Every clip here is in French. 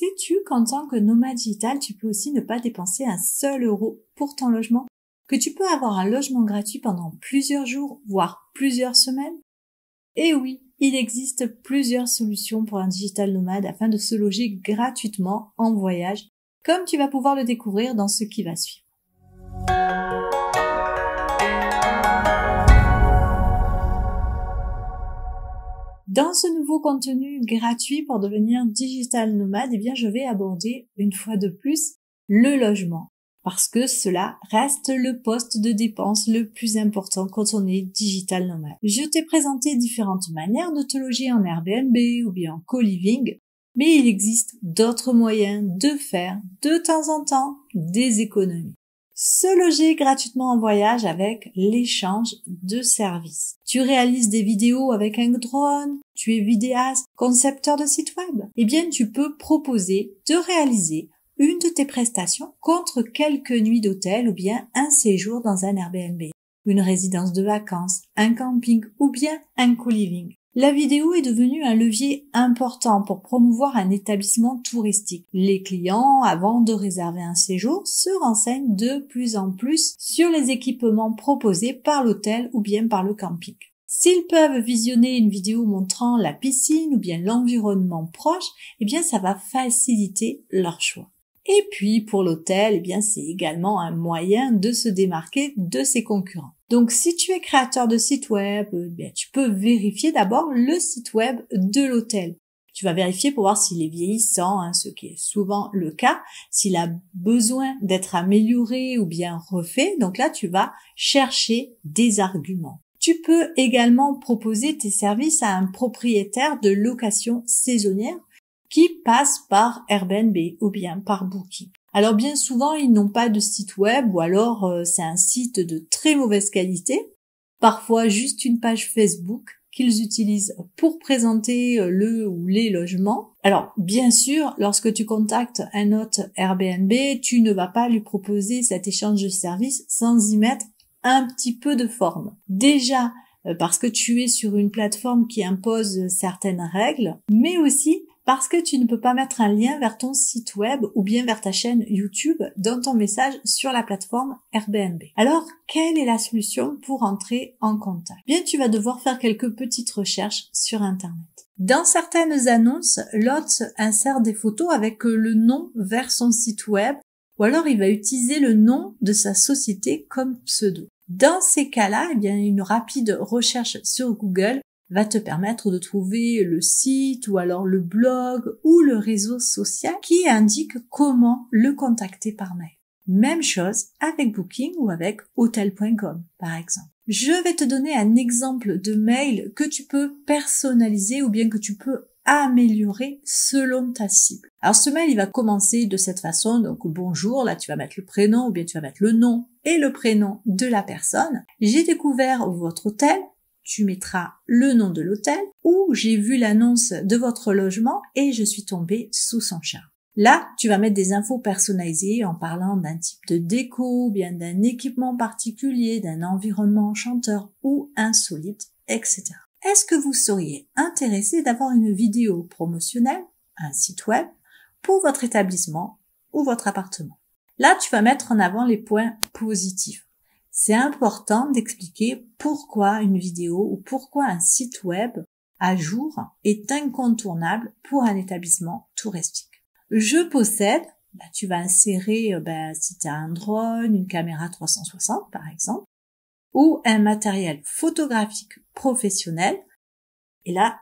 Sais-tu qu'en tant que nomade digital, tu peux aussi ne pas dépenser un seul euro pour ton logement Que tu peux avoir un logement gratuit pendant plusieurs jours, voire plusieurs semaines Eh oui, il existe plusieurs solutions pour un digital nomade afin de se loger gratuitement en voyage, comme tu vas pouvoir le découvrir dans ce qui va suivre. Dans ce nouveau contenu gratuit pour devenir digital nomade, eh bien, je vais aborder une fois de plus le logement. Parce que cela reste le poste de dépense le plus important quand on est digital nomade. Je t'ai présenté différentes manières de te loger en Airbnb ou bien en co-living, mais il existe d'autres moyens de faire de temps en temps des économies se loger gratuitement en voyage avec l'échange de services. Tu réalises des vidéos avec un drone, tu es vidéaste, concepteur de site web. Eh bien, tu peux proposer de réaliser une de tes prestations contre quelques nuits d'hôtel ou bien un séjour dans un Airbnb, une résidence de vacances, un camping ou bien un co-living. La vidéo est devenue un levier important pour promouvoir un établissement touristique. Les clients, avant de réserver un séjour, se renseignent de plus en plus sur les équipements proposés par l'hôtel ou bien par le camping. S'ils peuvent visionner une vidéo montrant la piscine ou bien l'environnement proche, eh bien ça va faciliter leur choix. Et puis pour l'hôtel, eh bien c'est également un moyen de se démarquer de ses concurrents. Donc si tu es créateur de site web, euh, ben, tu peux vérifier d'abord le site web de l'hôtel. Tu vas vérifier pour voir s'il est vieillissant, hein, ce qui est souvent le cas, s'il a besoin d'être amélioré ou bien refait. Donc là, tu vas chercher des arguments. Tu peux également proposer tes services à un propriétaire de location saisonnière qui passe par Airbnb ou bien par Booking. Alors bien souvent, ils n'ont pas de site web ou alors euh, c'est un site de très mauvaise qualité, parfois juste une page Facebook qu'ils utilisent pour présenter euh, le ou les logements. Alors, bien sûr, lorsque tu contactes un hôte Airbnb, tu ne vas pas lui proposer cet échange de services sans y mettre un petit peu de forme. Déjà, euh, parce que tu es sur une plateforme qui impose certaines règles, mais aussi parce que tu ne peux pas mettre un lien vers ton site web ou bien vers ta chaîne YouTube dans ton message sur la plateforme Airbnb. Alors, quelle est la solution pour entrer en contact Bien, tu vas devoir faire quelques petites recherches sur Internet. Dans certaines annonces, l'hôte insère des photos avec le nom vers son site web ou alors il va utiliser le nom de sa société comme pseudo. Dans ces cas-là, eh bien, une rapide recherche sur Google va te permettre de trouver le site ou alors le blog ou le réseau social qui indique comment le contacter par mail. Même chose avec Booking ou avec hotel.com par exemple. Je vais te donner un exemple de mail que tu peux personnaliser ou bien que tu peux améliorer selon ta cible. Alors ce mail, il va commencer de cette façon, donc bonjour, là tu vas mettre le prénom ou bien tu vas mettre le nom et le prénom de la personne. J'ai découvert votre hôtel tu mettras le nom de l'hôtel ou j'ai vu l'annonce de votre logement et je suis tombée sous son charme. Là, tu vas mettre des infos personnalisées en parlant d'un type de déco, bien d'un équipement particulier, d'un environnement enchanteur ou insolite, etc. Est-ce que vous seriez intéressé d'avoir une vidéo promotionnelle, un site web, pour votre établissement ou votre appartement Là, tu vas mettre en avant les points positifs c'est important d'expliquer pourquoi une vidéo ou pourquoi un site web à jour est incontournable pour un établissement touristique. Je possède, bah, tu vas insérer euh, bah, si tu as un drone, une caméra 360 par exemple, ou un matériel photographique professionnel. Et là,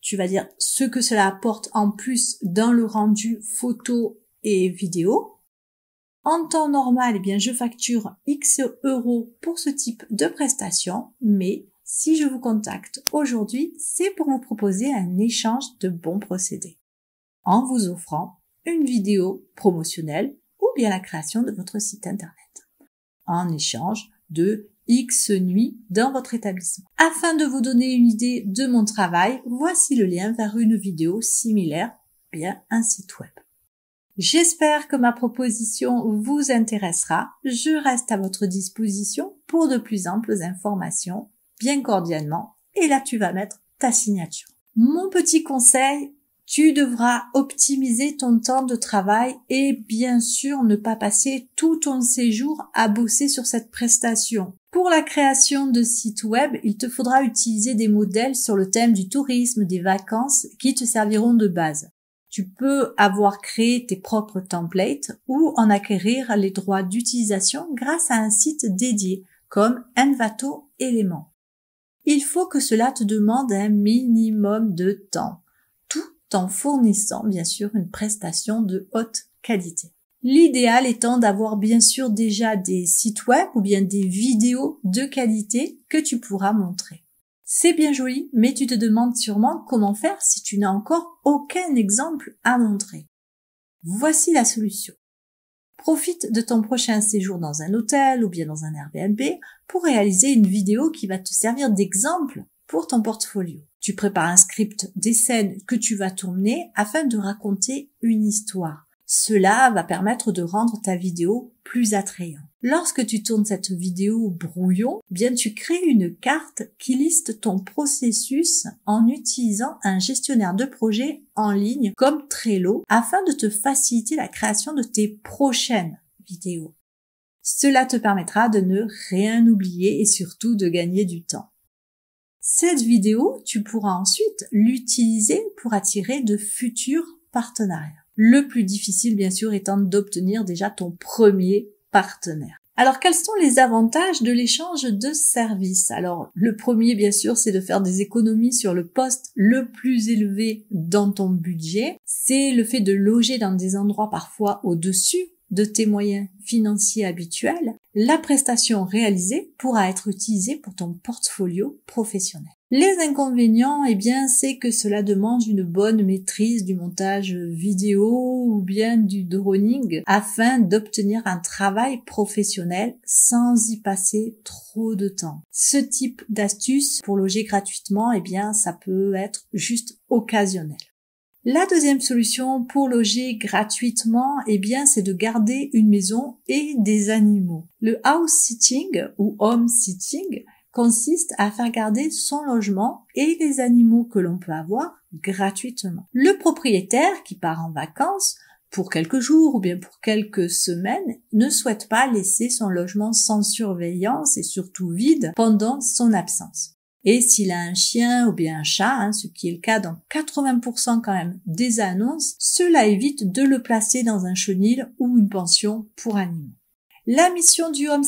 tu vas dire ce que cela apporte en plus dans le rendu photo et vidéo, en temps normal, eh bien, je facture X euros pour ce type de prestation, mais si je vous contacte aujourd'hui, c'est pour vous proposer un échange de bons procédés en vous offrant une vidéo promotionnelle ou bien la création de votre site internet en échange de X nuits dans votre établissement. Afin de vous donner une idée de mon travail, voici le lien vers une vidéo similaire, bien un site web. J'espère que ma proposition vous intéressera. Je reste à votre disposition pour de plus amples informations, bien cordialement. Et là, tu vas mettre ta signature. Mon petit conseil, tu devras optimiser ton temps de travail et bien sûr ne pas passer tout ton séjour à bosser sur cette prestation. Pour la création de sites web, il te faudra utiliser des modèles sur le thème du tourisme, des vacances, qui te serviront de base tu peux avoir créé tes propres templates ou en acquérir les droits d'utilisation grâce à un site dédié comme Envato Elements. Il faut que cela te demande un minimum de temps, tout en fournissant bien sûr une prestation de haute qualité. L'idéal étant d'avoir bien sûr déjà des sites web ou bien des vidéos de qualité que tu pourras montrer. C'est bien joli, mais tu te demandes sûrement comment faire si tu n'as encore aucun exemple à montrer. Voici la solution. Profite de ton prochain séjour dans un hôtel ou bien dans un Airbnb pour réaliser une vidéo qui va te servir d'exemple pour ton portfolio. Tu prépares un script des scènes que tu vas tourner afin de raconter une histoire. Cela va permettre de rendre ta vidéo plus attrayante. Lorsque tu tournes cette vidéo brouillon, eh bien tu crées une carte qui liste ton processus en utilisant un gestionnaire de projet en ligne comme Trello afin de te faciliter la création de tes prochaines vidéos. Cela te permettra de ne rien oublier et surtout de gagner du temps. Cette vidéo, tu pourras ensuite l'utiliser pour attirer de futurs partenariats. Le plus difficile, bien sûr, étant d'obtenir déjà ton premier alors quels sont les avantages de l'échange de services Alors le premier bien sûr c'est de faire des économies sur le poste le plus élevé dans ton budget. C'est le fait de loger dans des endroits parfois au-dessus de tes moyens financiers habituels. La prestation réalisée pourra être utilisée pour ton portfolio professionnel. Les inconvénients, eh bien, c'est que cela demande une bonne maîtrise du montage vidéo ou bien du droning afin d'obtenir un travail professionnel sans y passer trop de temps. Ce type d'astuce pour loger gratuitement, eh bien, ça peut être juste occasionnel. La deuxième solution pour loger gratuitement, eh bien, c'est de garder une maison et des animaux. Le house sitting ou home sitting consiste à faire garder son logement et les animaux que l'on peut avoir gratuitement. Le propriétaire qui part en vacances pour quelques jours ou bien pour quelques semaines ne souhaite pas laisser son logement sans surveillance et surtout vide pendant son absence. Et s'il a un chien ou bien un chat, hein, ce qui est le cas dans 80% quand même des annonces, cela évite de le placer dans un chenil ou une pension pour animaux. La mission du home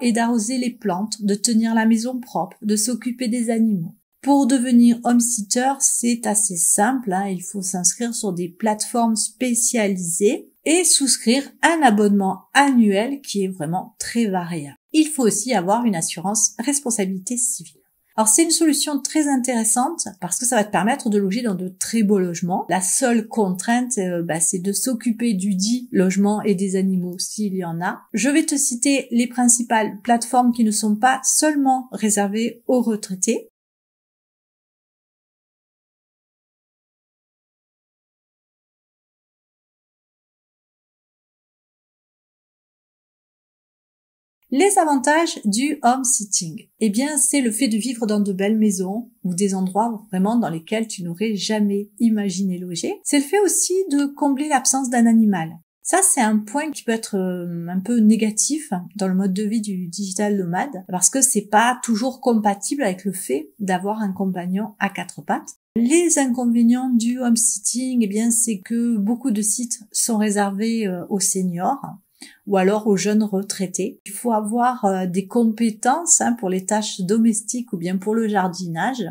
est d'arroser les plantes, de tenir la maison propre, de s'occuper des animaux. Pour devenir home c'est assez simple, hein. il faut s'inscrire sur des plateformes spécialisées et souscrire un abonnement annuel qui est vraiment très variable. Il faut aussi avoir une assurance responsabilité civile. Alors c'est une solution très intéressante parce que ça va te permettre de loger dans de très beaux logements. La seule contrainte, euh, bah, c'est de s'occuper du dit logement et des animaux s'il y en a. Je vais te citer les principales plateformes qui ne sont pas seulement réservées aux retraités. Les avantages du home sitting. Eh bien, c'est le fait de vivre dans de belles maisons ou des endroits vraiment dans lesquels tu n'aurais jamais imaginé loger. C'est le fait aussi de combler l'absence d'un animal. Ça, c'est un point qui peut être euh, un peu négatif dans le mode de vie du digital nomade parce que c'est pas toujours compatible avec le fait d'avoir un compagnon à quatre pattes. Les inconvénients du home sitting, eh bien, c'est que beaucoup de sites sont réservés euh, aux seniors ou alors aux jeunes retraités. Il faut avoir euh, des compétences hein, pour les tâches domestiques ou bien pour le jardinage.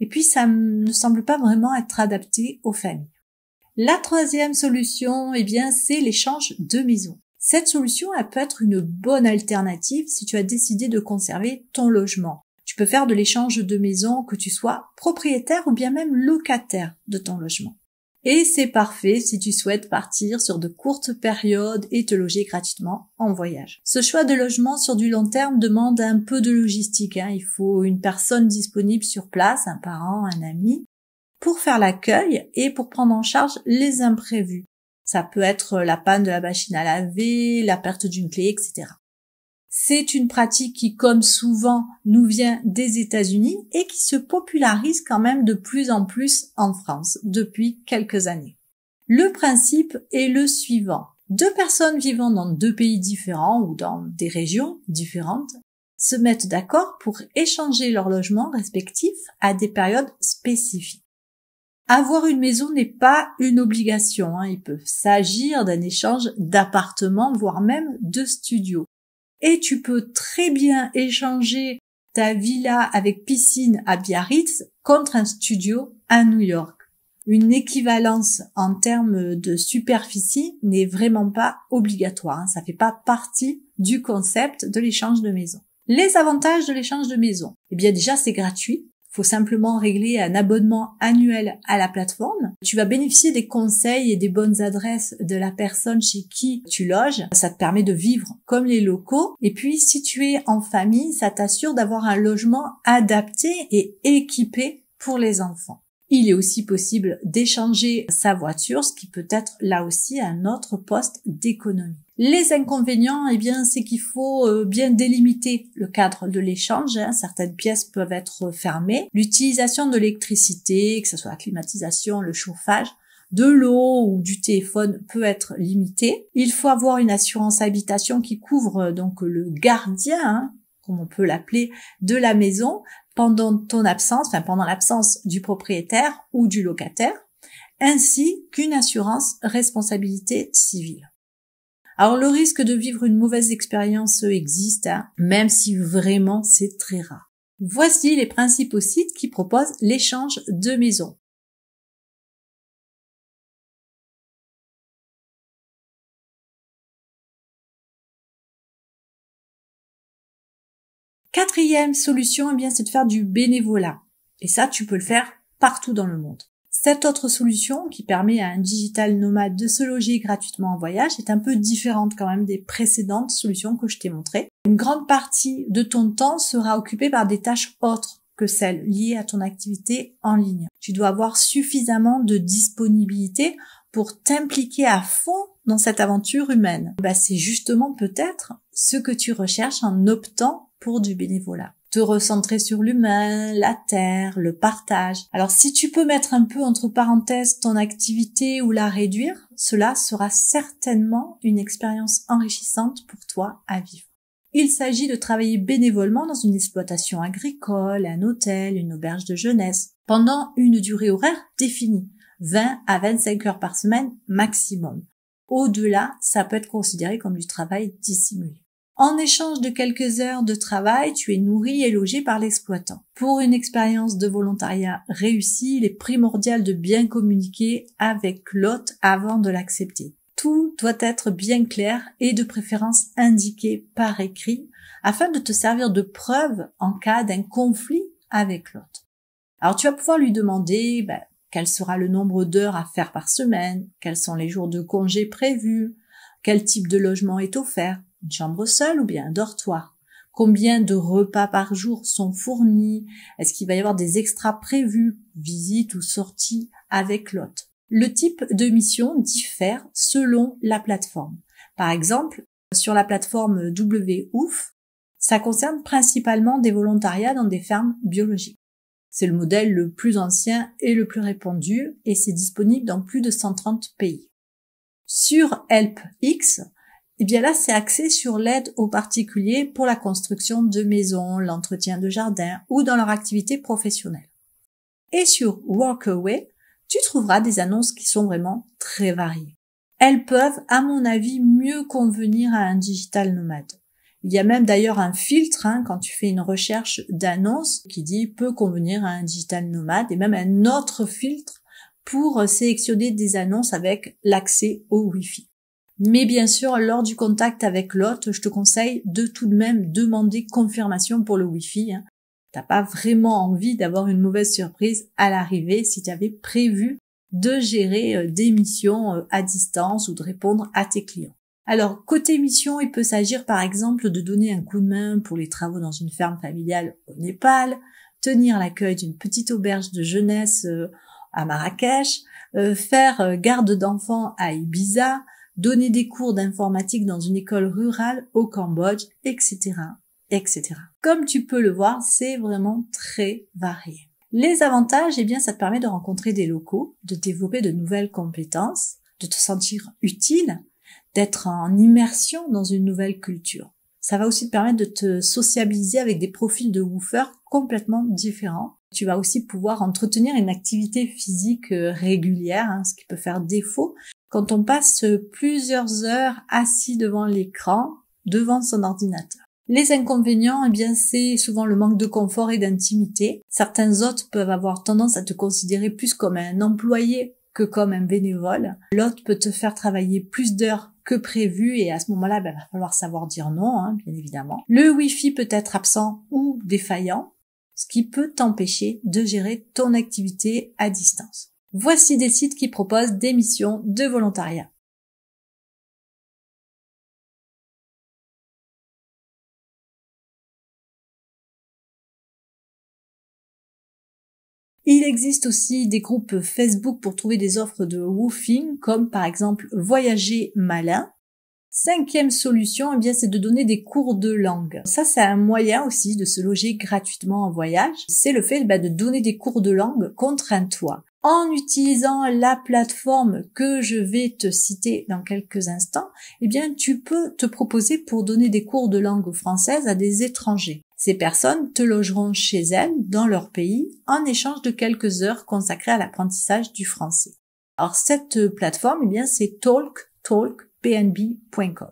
Et puis, ça ne semble pas vraiment être adapté aux familles. La troisième solution, eh bien, c'est l'échange de maison. Cette solution, peut être une bonne alternative si tu as décidé de conserver ton logement. Tu peux faire de l'échange de maison que tu sois propriétaire ou bien même locataire de ton logement. Et c'est parfait si tu souhaites partir sur de courtes périodes et te loger gratuitement en voyage. Ce choix de logement sur du long terme demande un peu de logistique. Hein. Il faut une personne disponible sur place, un parent, un ami, pour faire l'accueil et pour prendre en charge les imprévus. Ça peut être la panne de la machine à laver, la perte d'une clé, etc. C'est une pratique qui, comme souvent, nous vient des États-Unis et qui se popularise quand même de plus en plus en France depuis quelques années. Le principe est le suivant. Deux personnes vivant dans deux pays différents ou dans des régions différentes se mettent d'accord pour échanger leurs logements respectifs à des périodes spécifiques. Avoir une maison n'est pas une obligation, hein. il peut s'agir d'un échange d'appartements, voire même de studios et tu peux très bien échanger ta villa avec piscine à Biarritz contre un studio à New York. Une équivalence en termes de superficie n'est vraiment pas obligatoire. Hein. Ça ne fait pas partie du concept de l'échange de maison. Les avantages de l'échange de maison. Eh bien, déjà, c'est gratuit faut simplement régler un abonnement annuel à la plateforme. Tu vas bénéficier des conseils et des bonnes adresses de la personne chez qui tu loges. Ça te permet de vivre comme les locaux. Et puis, si tu es en famille, ça t'assure d'avoir un logement adapté et équipé pour les enfants. Il est aussi possible d'échanger sa voiture, ce qui peut être là aussi un autre poste d'économie. Les inconvénients, eh bien, c'est qu'il faut euh, bien délimiter le cadre de l'échange. Hein. Certaines pièces peuvent être fermées. L'utilisation de l'électricité, que ce soit la climatisation, le chauffage, de l'eau ou du téléphone peut être limitée. Il faut avoir une assurance habitation qui couvre donc le gardien, hein, comme on peut l'appeler, de la maison, pendant ton absence, enfin pendant l'absence du propriétaire ou du locataire, ainsi qu'une assurance responsabilité civile. Alors le risque de vivre une mauvaise expérience existe, hein, même si vraiment c'est très rare. Voici les principaux sites qui proposent l'échange de maisons. Quatrième solution, eh bien, c'est de faire du bénévolat. Et ça, tu peux le faire partout dans le monde. Cette autre solution qui permet à un digital nomade de se loger gratuitement en voyage est un peu différente quand même des précédentes solutions que je t'ai montrées. Une grande partie de ton temps sera occupée par des tâches autres que celles liées à ton activité en ligne. Tu dois avoir suffisamment de disponibilité pour t'impliquer à fond dans cette aventure humaine. Bah, c'est justement peut-être ce que tu recherches en optant pour du bénévolat. Te recentrer sur l'humain, la terre, le partage. Alors si tu peux mettre un peu entre parenthèses ton activité ou la réduire, cela sera certainement une expérience enrichissante pour toi à vivre. Il s'agit de travailler bénévolement dans une exploitation agricole, un hôtel, une auberge de jeunesse, pendant une durée horaire définie, 20 à 25 heures par semaine maximum. Au-delà, ça peut être considéré comme du travail dissimulé. En échange de quelques heures de travail, tu es nourri et logé par l'exploitant. Pour une expérience de volontariat réussie, il est primordial de bien communiquer avec l'hôte avant de l'accepter. Tout doit être bien clair et de préférence indiqué par écrit afin de te servir de preuve en cas d'un conflit avec l'hôte. Alors tu vas pouvoir lui demander ben, quel sera le nombre d'heures à faire par semaine, quels sont les jours de congé prévus, quel type de logement est offert, une chambre seule ou bien un dortoir Combien de repas par jour sont fournis Est-ce qu'il va y avoir des extras prévus, visites ou sorties avec l'hôte Le type de mission diffère selon la plateforme. Par exemple, sur la plateforme WOUF, ça concerne principalement des volontariats dans des fermes biologiques. C'est le modèle le plus ancien et le plus répandu et c'est disponible dans plus de 130 pays. Sur HelpX, et eh bien là, c'est axé sur l'aide aux particuliers pour la construction de maisons, l'entretien de jardins ou dans leur activité professionnelle. Et sur Workaway, tu trouveras des annonces qui sont vraiment très variées. Elles peuvent, à mon avis, mieux convenir à un digital nomade. Il y a même d'ailleurs un filtre hein, quand tu fais une recherche d'annonces qui dit peut convenir à un digital nomade et même un autre filtre pour sélectionner des annonces avec l'accès au Wi-Fi. Mais bien sûr, lors du contact avec l'hôte, je te conseille de tout de même demander confirmation pour le Wi-Fi. Tu hein. T'as pas vraiment envie d'avoir une mauvaise surprise à l'arrivée si tu avais prévu de gérer euh, des missions euh, à distance ou de répondre à tes clients. Alors, côté mission, il peut s'agir par exemple de donner un coup de main pour les travaux dans une ferme familiale au Népal, tenir l'accueil d'une petite auberge de jeunesse euh, à Marrakech, faire garde d'enfants à Ibiza, donner des cours d'informatique dans une école rurale au Cambodge, etc., etc. Comme tu peux le voir, c'est vraiment très varié. Les avantages, eh bien, ça te permet de rencontrer des locaux, de développer de nouvelles compétences, de te sentir utile, d'être en immersion dans une nouvelle culture. Ça va aussi te permettre de te sociabiliser avec des profils de woofer complètement différents. Tu vas aussi pouvoir entretenir une activité physique euh, régulière, hein, ce qui peut faire défaut quand on passe plusieurs heures assis devant l'écran, devant son ordinateur. Les inconvénients, eh bien, c'est souvent le manque de confort et d'intimité. Certains autres peuvent avoir tendance à te considérer plus comme un employé que comme un bénévole. L'hôte peut te faire travailler plus d'heures que prévu et à ce moment-là, il ben, va falloir savoir dire non, hein, bien évidemment. Le Wi-Fi peut être absent ou défaillant, ce qui peut t'empêcher de gérer ton activité à distance. Voici des sites qui proposent des missions de volontariat. Il existe aussi des groupes Facebook pour trouver des offres de woofing, comme par exemple Voyager Malin. Cinquième solution, eh bien, c'est de donner des cours de langue. Ça, c'est un moyen aussi de se loger gratuitement en voyage. C'est le fait eh ben, de donner des cours de langue contre un toit en utilisant la plateforme que je vais te citer dans quelques instants, eh bien, tu peux te proposer pour donner des cours de langue française à des étrangers. Ces personnes te logeront chez elles, dans leur pays, en échange de quelques heures consacrées à l'apprentissage du français. Alors, cette plateforme, eh bien, c'est talktalkpnb.com.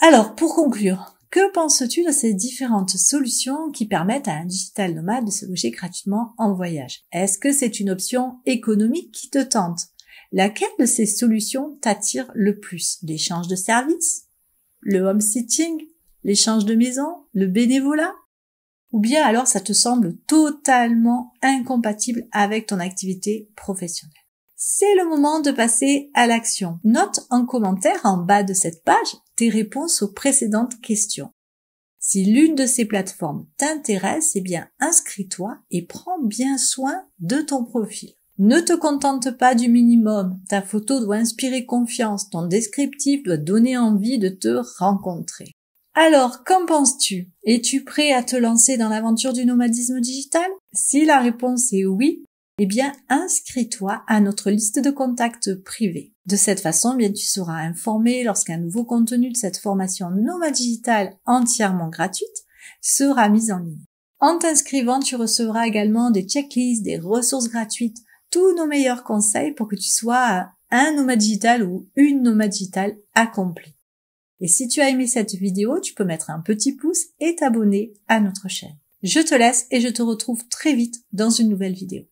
Alors, pour conclure, que penses-tu de ces différentes solutions qui permettent à un digital nomade de se loger gratuitement en voyage Est-ce que c'est une option économique qui te tente Laquelle de ces solutions t'attire le plus L'échange de services Le home sitting L'échange de maison Le bénévolat Ou bien alors ça te semble totalement incompatible avec ton activité professionnelle c'est le moment de passer à l'action. Note en commentaire en bas de cette page tes réponses aux précédentes questions. Si l'une de ces plateformes t'intéresse, eh bien inscris-toi et prends bien soin de ton profil. Ne te contente pas du minimum, ta photo doit inspirer confiance, ton descriptif doit donner envie de te rencontrer. Alors, qu'en penses-tu Es-tu prêt à te lancer dans l'aventure du nomadisme digital Si la réponse est oui, eh bien inscris-toi à notre liste de contacts privés. De cette façon, eh bien tu seras informé lorsqu'un nouveau contenu de cette formation Nomad Digital entièrement gratuite sera mis en ligne. En t'inscrivant, tu recevras également des checklists, des ressources gratuites, tous nos meilleurs conseils pour que tu sois un nomade digital ou une nomade Digital accomplie. Et si tu as aimé cette vidéo, tu peux mettre un petit pouce et t'abonner à notre chaîne. Je te laisse et je te retrouve très vite dans une nouvelle vidéo.